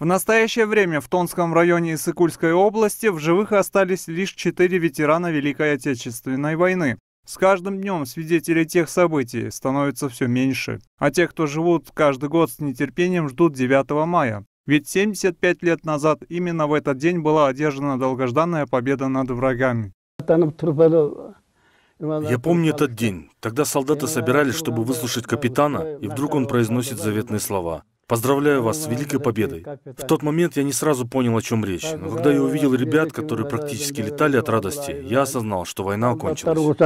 В настоящее время в Тонском районе Иссыкульской области в живых остались лишь четыре ветерана Великой Отечественной войны. С каждым днем свидетелей тех событий становится все меньше, а те, кто живут каждый год с нетерпением, ждут 9 мая. Ведь 75 лет назад именно в этот день была одержана долгожданная победа над врагами. Я помню этот день. Тогда солдаты собирались, чтобы выслушать капитана, и вдруг он произносит заветные слова. Поздравляю вас с великой победой. В тот момент я не сразу понял, о чем речь, но когда я увидел ребят, которые практически летали от радости, я осознал, что война окончилась.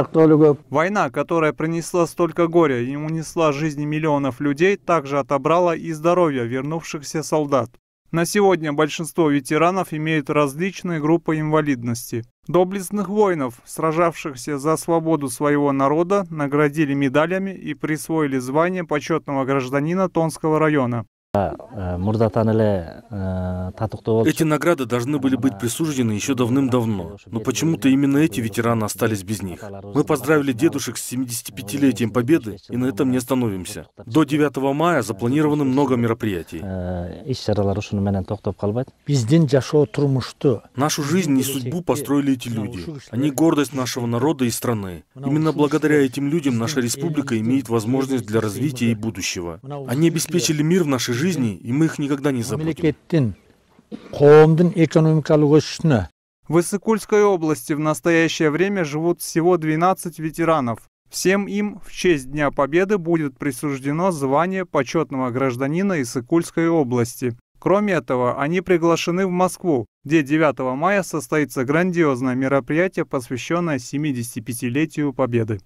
Война, которая принесла столько горя и унесла жизни миллионов людей, также отобрала и здоровье вернувшихся солдат. На сегодня большинство ветеранов имеют различные группы инвалидности. Доблестных воинов, сражавшихся за свободу своего народа, наградили медалями и присвоили звание почетного гражданина Тонского района. Э, э, эти награды должны были быть присуждены еще давным-давно, но почему-то именно эти ветераны остались без них. Мы поздравили дедушек с 75-летием Победы и на этом не остановимся. До 9 мая запланировано много мероприятий. Э, Нашу жизнь и судьбу построили эти люди. Они гордость нашего народа и страны. Именно благодаря этим людям наша республика имеет возможность для развития и будущего. Они обеспечили мир в нашей жизни жизни, и мы их никогда не забудем. В Иссыкульской области в настоящее время живут всего 12 ветеранов. Всем им в честь Дня Победы будет присуждено звание почетного гражданина Иссыкульской области. Кроме этого, они приглашены в Москву, где 9 мая состоится грандиозное мероприятие, посвященное 75-летию Победы.